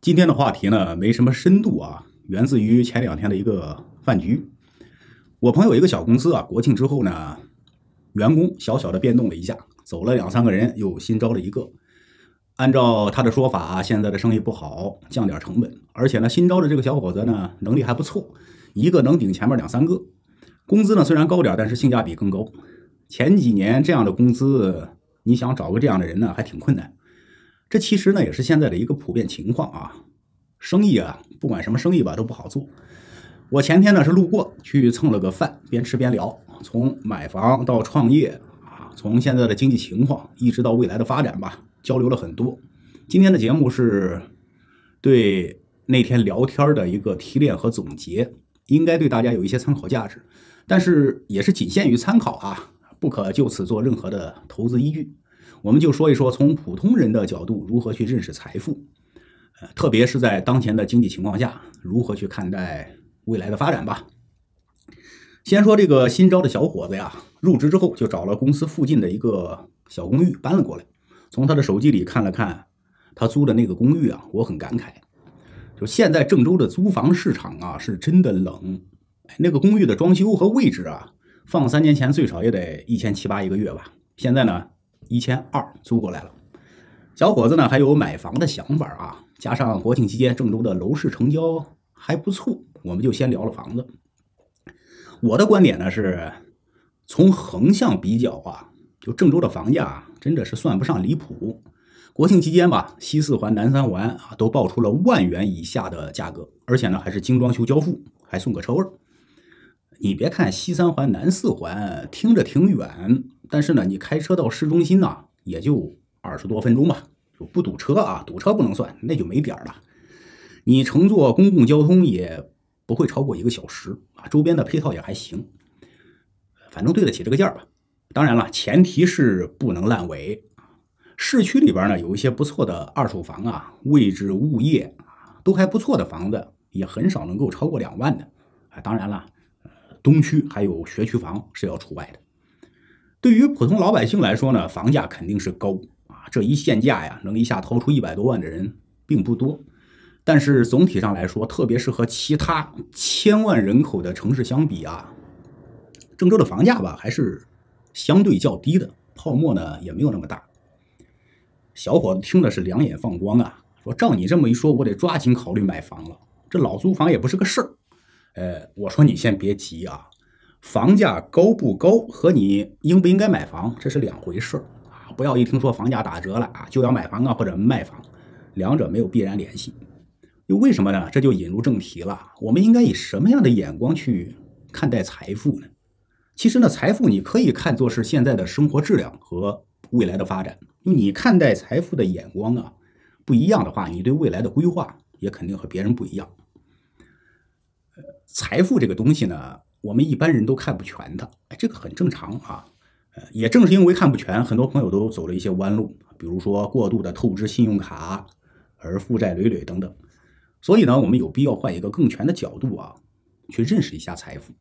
今天的话题呢没什么深度啊，源自于前两天的一个饭局。我朋友一个小公司啊，国庆之后呢，员工小小的变动了一下，走了两三个人，又新招了一个。按照他的说法现在的生意不好，降点成本。而且呢，新招的这个小伙子呢，能力还不错，一个能顶前面两三个。工资呢虽然高点，但是性价比更高。前几年这样的工资，你想找个这样的人呢，还挺困难。这其实呢，也是现在的一个普遍情况啊，生意啊，不管什么生意吧，都不好做。我前天呢是路过去蹭了个饭，边吃边聊，从买房到创业啊，从现在的经济情况一直到未来的发展吧，交流了很多。今天的节目是对那天聊天的一个提炼和总结，应该对大家有一些参考价值，但是也是仅限于参考啊，不可就此做任何的投资依据。我们就说一说，从普通人的角度如何去认识财富，呃，特别是在当前的经济情况下，如何去看待未来的发展吧。先说这个新招的小伙子呀，入职之后就找了公司附近的一个小公寓搬了过来。从他的手机里看了看他租的那个公寓啊，我很感慨，就现在郑州的租房市场啊，是真的冷。那个公寓的装修和位置啊，放三年前最少也得一千七八一个月吧，现在呢？一千二租过来了，小伙子呢还有买房的想法啊？加上国庆期间郑州的楼市成交还不错，我们就先聊了房子。我的观点呢是，从横向比较啊，就郑州的房价真的是算不上离谱。国庆期间吧，西四环、南三环啊都报出了万元以下的价格，而且呢还是精装修交付，还送个车位。你别看西三环、南四环听着挺远。但是呢，你开车到市中心呢，也就二十多分钟吧，就不堵车啊，堵车不能算，那就没点儿了。你乘坐公共交通也不会超过一个小时啊，周边的配套也还行，反正对得起这个价儿吧。当然了，前提是不能烂尾。市区里边呢，有一些不错的二手房啊，位置、物业啊都还不错的房子，也很少能够超过两万的。啊，当然了，呃，东区还有学区房是要除外的。对于普通老百姓来说呢，房价肯定是高啊！这一限价呀，能一下掏出一百多万的人并不多。但是总体上来说，特别是和其他千万人口的城市相比啊，郑州的房价吧还是相对较低的，泡沫呢也没有那么大。小伙子听的是两眼放光啊，说：“照你这么一说，我得抓紧考虑买房了。这老租房也不是个事儿。”呃，我说你先别急啊。房价高不高和你应不应该买房，这是两回事啊！不要一听说房价打折了啊，就要买房啊或者卖房，两者没有必然联系。又为什么呢？这就引入正题了。我们应该以什么样的眼光去看待财富呢？其实呢，财富你可以看作是现在的生活质量和未来的发展。就你看待财富的眼光啊不一样的话，你对未来的规划也肯定和别人不一样。呃，财富这个东西呢？我们一般人都看不全的，哎，这个很正常啊。呃，也正是因为看不全，很多朋友都走了一些弯路，比如说过度的透支信用卡，而负债累累等等。所以呢，我们有必要换一个更全的角度啊，去认识一下财富。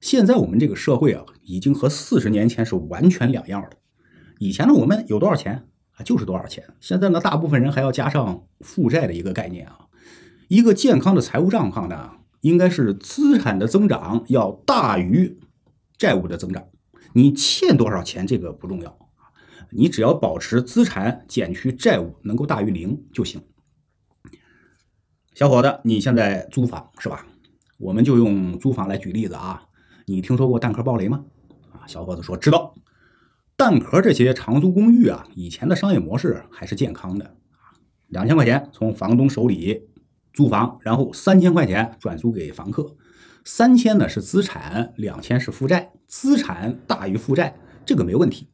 现在我们这个社会啊，已经和四十年前是完全两样的。以前呢，我们有多少钱啊，就是多少钱。现在呢，大部分人还要加上负债的一个概念啊。一个健康的财务状况呢？应该是资产的增长要大于债务的增长。你欠多少钱这个不重要你只要保持资产减去债务能够大于零就行。小伙子，你现在租房是吧？我们就用租房来举例子啊。你听说过蛋壳暴雷吗？啊，小伙子说知道。蛋壳这些长租公寓啊，以前的商业模式还是健康的两千块钱从房东手里。租房，然后三千块钱转租给房客，三千呢是资产，两千是负债，资产大于负债，这个没问题。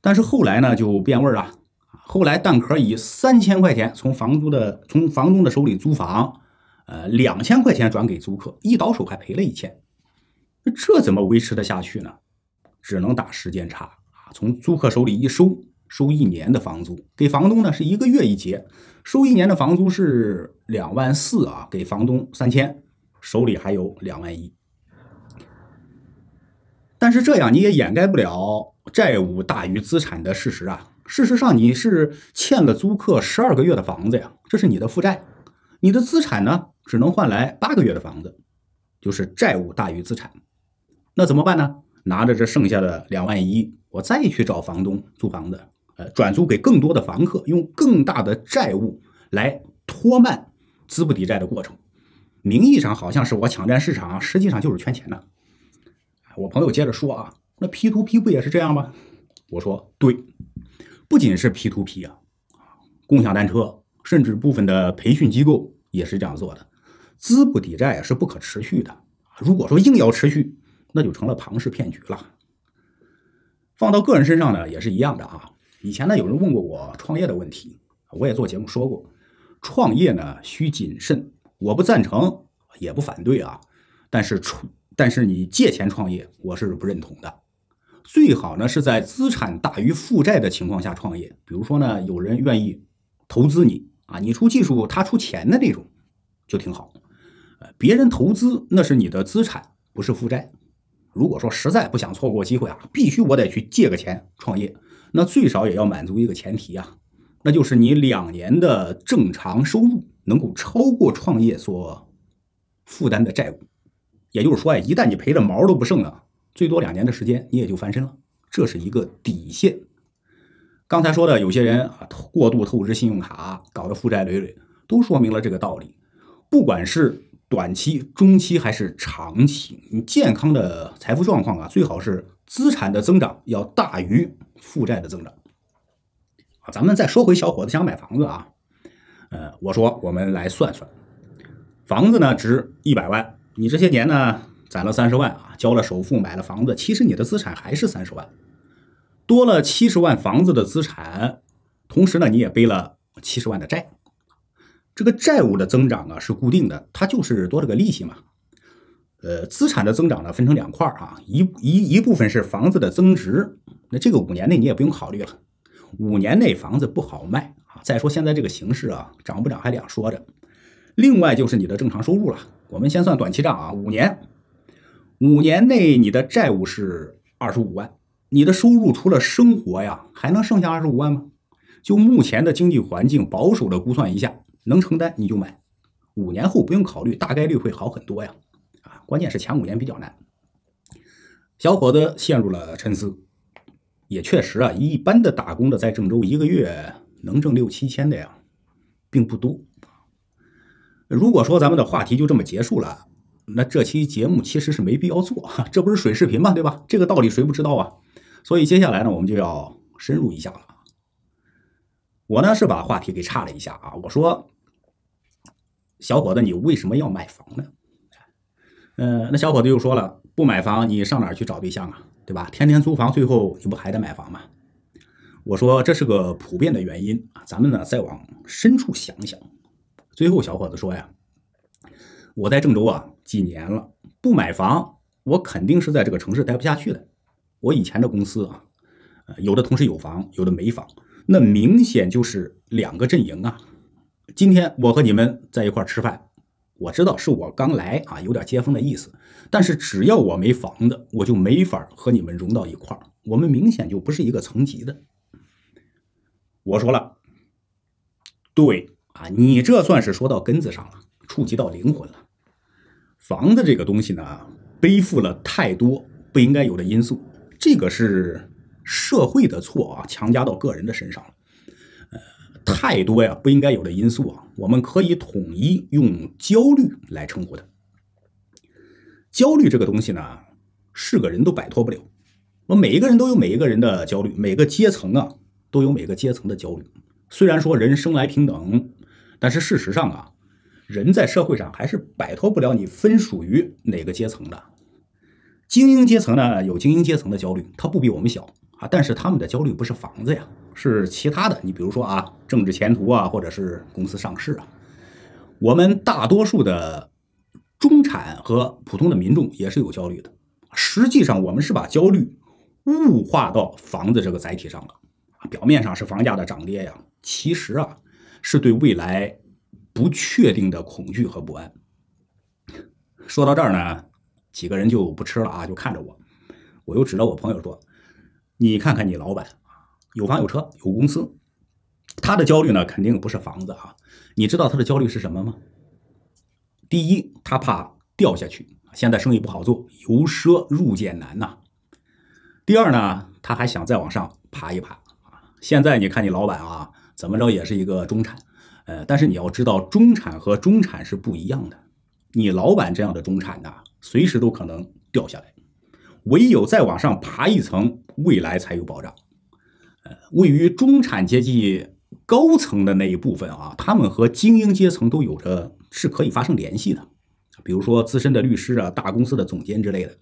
但是后来呢就变味儿了，后来蛋壳以三千块钱从房租的从房东的手里租房，呃两千块钱转给租客，一倒手还赔了一千，这怎么维持得下去呢？只能打时间差啊，从租客手里一收。收一年的房租，给房东呢是一个月一结，收一年的房租是两万四啊，给房东三千，手里还有两万一。但是这样你也掩盖不了债务大于资产的事实啊。事实上你是欠了租客十二个月的房子呀，这是你的负债，你的资产呢只能换来八个月的房子，就是债务大于资产。那怎么办呢？拿着这剩下的两万一，我再去找房东租房子。呃，转租给更多的房客，用更大的债务来拖慢资不抵债的过程。名义上好像是我抢占市场，实际上就是圈钱呢。我朋友接着说啊，那 p to p 不也是这样吗？我说对，不仅是 p to p 啊，共享单车，甚至部分的培训机构也是这样做的。资不抵债是不可持续的，如果说硬要持续，那就成了庞氏骗局了。放到个人身上呢，也是一样的啊。以前呢，有人问过我创业的问题，我也做节目说过，创业呢需谨慎。我不赞成，也不反对啊。但是创，但是你借钱创业，我是不认同的。最好呢是在资产大于负债的情况下创业。比如说呢，有人愿意投资你啊，你出技术，他出钱的那种，就挺好。呃，别人投资那是你的资产，不是负债。如果说实在不想错过机会啊，必须我得去借个钱创业。那最少也要满足一个前提啊，那就是你两年的正常收入能够超过创业所负担的债务，也就是说啊，一旦你赔的毛都不剩了，最多两年的时间你也就翻身了，这是一个底线。刚才说的有些人啊过度透支信用卡，搞得负债累累，都说明了这个道理。不管是短期、中期还是长期，你健康的财富状况啊，最好是。资产的增长要大于负债的增长啊！咱们再说回小伙子想买房子啊，呃，我说我们来算算，房子呢值一百万，你这些年呢攒了三十万啊，交了首付买了房子，其实你的资产还是三十万，多了七十万房子的资产，同时呢你也背了七十万的债，这个债务的增长啊是固定的，它就是多了个利息嘛。呃，资产的增长呢，分成两块儿啊，一一一部分是房子的增值，那这个五年内你也不用考虑了，五年内房子不好卖啊。再说现在这个形势啊，涨不涨还两说着。另外就是你的正常收入了，我们先算短期账啊，五年，五年内你的债务是二十五万，你的收入除了生活呀，还能剩下二十五万吗？就目前的经济环境，保守的估算一下，能承担你就买，五年后不用考虑，大概率会好很多呀。啊，关键是前五年比较难。小伙子陷入了沉思，也确实啊，一般的打工的在郑州一个月能挣六七千的呀，并不多。如果说咱们的话题就这么结束了，那这期节目其实是没必要做，这不是水视频嘛，对吧？这个道理谁不知道啊？所以接下来呢，我们就要深入一下了。我呢是把话题给岔了一下啊，我说，小伙子，你为什么要买房呢？呃，那小伙子又说了，不买房，你上哪儿去找对象啊？对吧？天天租房，最后你不还得买房吗？我说这是个普遍的原因啊，咱们呢再往深处想想。最后小伙子说呀，我在郑州啊几年了，不买房，我肯定是在这个城市待不下去的。我以前的公司啊，有的同事有房，有的没房，那明显就是两个阵营啊。今天我和你们在一块吃饭。我知道是我刚来啊，有点接风的意思。但是只要我没房子，我就没法和你们融到一块儿。我们明显就不是一个层级的。我说了，对啊，你这算是说到根子上了，触及到灵魂了。房子这个东西呢，背负了太多不应该有的因素，这个是社会的错啊，强加到个人的身上了。太多呀，不应该有的因素啊，我们可以统一用焦虑来称呼它。焦虑这个东西呢，是个人都摆脱不了。我每一个人都有每一个人的焦虑，每个阶层啊都有每个阶层的焦虑。虽然说人生来平等，但是事实上啊，人在社会上还是摆脱不了你分属于哪个阶层的。精英阶层呢，有精英阶层的焦虑，它不比我们小。啊，但是他们的焦虑不是房子呀，是其他的。你比如说啊，政治前途啊，或者是公司上市啊。我们大多数的中产和普通的民众也是有焦虑的。实际上，我们是把焦虑物化到房子这个载体上了。表面上是房价的涨跌呀，其实啊，是对未来不确定的恐惧和不安。说到这儿呢，几个人就不吃了啊，就看着我。我又指着我朋友说。你看看你老板有房有车有公司，他的焦虑呢肯定不是房子啊。你知道他的焦虑是什么吗？第一，他怕掉下去。现在生意不好做，由奢入俭难呐。第二呢，他还想再往上爬一爬现在你看你老板啊，怎么着也是一个中产，呃，但是你要知道，中产和中产是不一样的。你老板这样的中产呐，随时都可能掉下来，唯有再往上爬一层。未来才有保障。呃，位于中产阶级高层的那一部分啊，他们和精英阶层都有着是可以发生联系的，比如说资深的律师啊、大公司的总监之类的。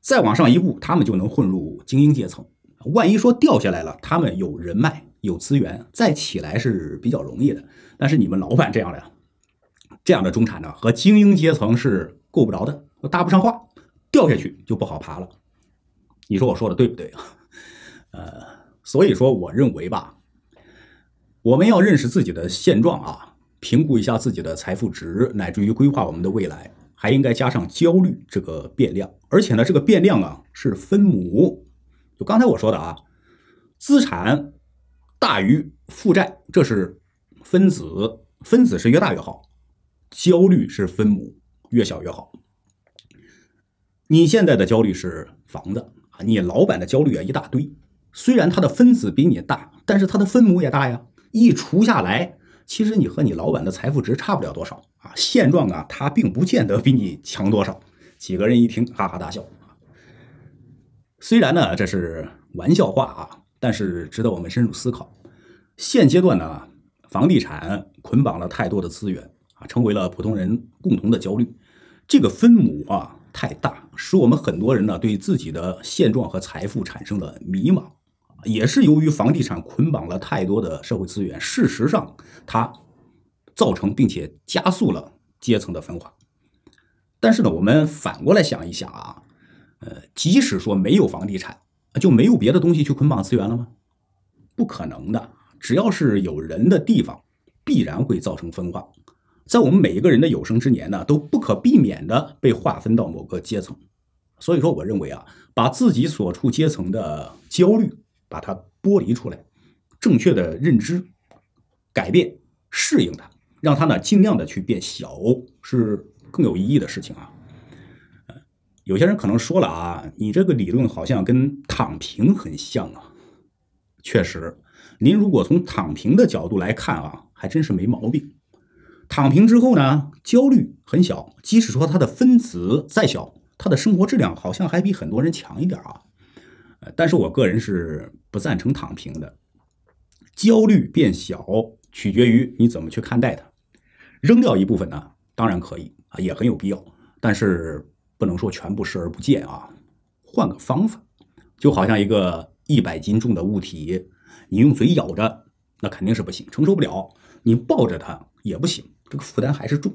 再往上一步，他们就能混入精英阶层。万一说掉下来了，他们有人脉、有资源，再起来是比较容易的。但是你们老板这样的，这样的中产呢，和精英阶层是够不着的，搭不上话，掉下去就不好爬了。你说我说的对不对啊？呃，所以说我认为吧，我们要认识自己的现状啊，评估一下自己的财富值，乃至于规划我们的未来，还应该加上焦虑这个变量。而且呢，这个变量啊是分母，就刚才我说的啊，资产大于负债，这是分子，分子是越大越好，焦虑是分母，越小越好。你现在的焦虑是房子。你老板的焦虑啊一大堆，虽然他的分子比你大，但是他的分母也大呀，一除下来，其实你和你老板的财富值差不了多少啊。现状啊，他并不见得比你强多少。几个人一听，哈哈大笑啊。虽然呢，这是玩笑话啊，但是值得我们深入思考。现阶段呢，房地产捆绑了太多的资源啊，成为了普通人共同的焦虑。这个分母啊。太大，使我们很多人呢对自己的现状和财富产生了迷茫，也是由于房地产捆绑了太多的社会资源。事实上，它造成并且加速了阶层的分化。但是呢，我们反过来想一想啊，呃，即使说没有房地产，就没有别的东西去捆绑资源了吗？不可能的，只要是有人的地方，必然会造成分化。在我们每一个人的有生之年呢，都不可避免的被划分到某个阶层，所以说，我认为啊，把自己所处阶层的焦虑把它剥离出来，正确的认知，改变适应它，让它呢尽量的去变小，是更有意义的事情啊。有些人可能说了啊，你这个理论好像跟躺平很像啊。确实，您如果从躺平的角度来看啊，还真是没毛病。躺平之后呢，焦虑很小，即使说它的分子再小，它的生活质量好像还比很多人强一点啊。呃，但是我个人是不赞成躺平的。焦虑变小取决于你怎么去看待它，扔掉一部分呢，当然可以啊，也很有必要，但是不能说全部视而不见啊。换个方法，就好像一个一百斤重的物体，你用嘴咬着，那肯定是不行，承受不了；你抱着它也不行。这个负担还是重，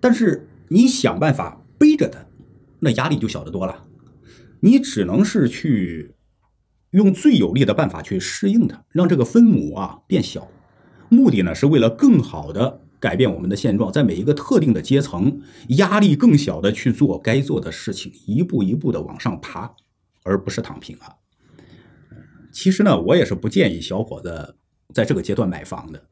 但是你想办法背着它，那压力就小得多了。你只能是去用最有力的办法去适应它，让这个分母啊变小。目的呢是为了更好的改变我们的现状，在每一个特定的阶层，压力更小的去做该做的事情，一步一步的往上爬，而不是躺平啊。其实呢，我也是不建议小伙子在这个阶段买房的。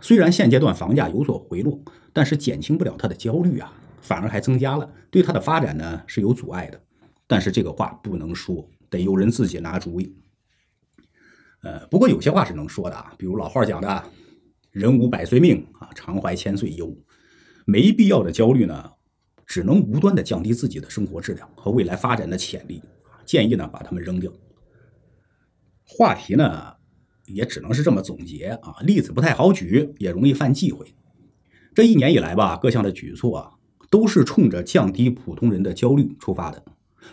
虽然现阶段房价有所回落，但是减轻不了他的焦虑啊，反而还增加了对他的发展呢是有阻碍的。但是这个话不能说，得由人自己拿主意。呃，不过有些话是能说的啊，比如老话讲的“人无百岁命啊，常怀千岁忧”，没必要的焦虑呢，只能无端的降低自己的生活质量和未来发展的潜力。建议呢，把它们扔掉。话题呢？也只能是这么总结啊，例子不太好举，也容易犯忌讳。这一年以来吧，各项的举措啊，都是冲着降低普通人的焦虑出发的，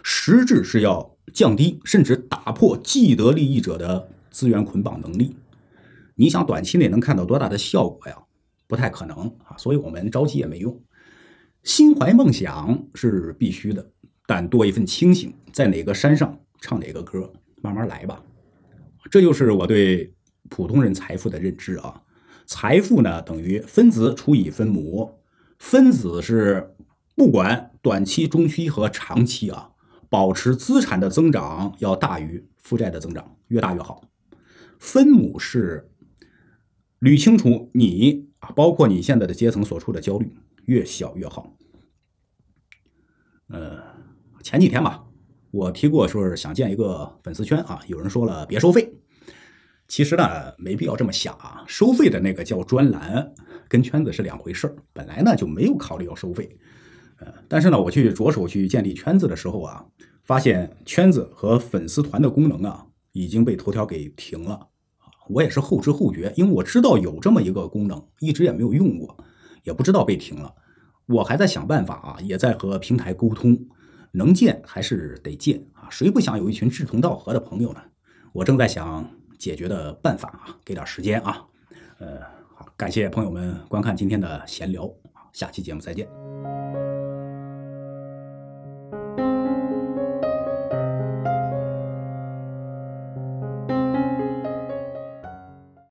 实质是要降低甚至打破既得利益者的资源捆绑能力。你想短期内能看到多大的效果呀？不太可能啊，所以我们着急也没用。心怀梦想是必须的，但多一份清醒，在哪个山上唱哪个歌，慢慢来吧。这就是我对普通人财富的认知啊，财富呢等于分子除以分母，分子是不管短期、中期和长期啊，保持资产的增长要大于负债的增长，越大越好；分母是捋清楚你啊，包括你现在的阶层所处的焦虑，越小越好。呃，前几天吧。我提过，说是想建一个粉丝圈啊，有人说了别收费，其实呢没必要这么想啊，收费的那个叫专栏，跟圈子是两回事儿。本来呢就没有考虑要收费，呃，但是呢我去着手去建立圈子的时候啊，发现圈子和粉丝团的功能啊已经被头条给停了，我也是后知后觉，因为我知道有这么一个功能，一直也没有用过，也不知道被停了。我还在想办法啊，也在和平台沟通。能见还是得见啊！谁不想有一群志同道合的朋友呢？我正在想解决的办法啊，给点时间啊。呃，好，感谢朋友们观看今天的闲聊啊，下期节目再见。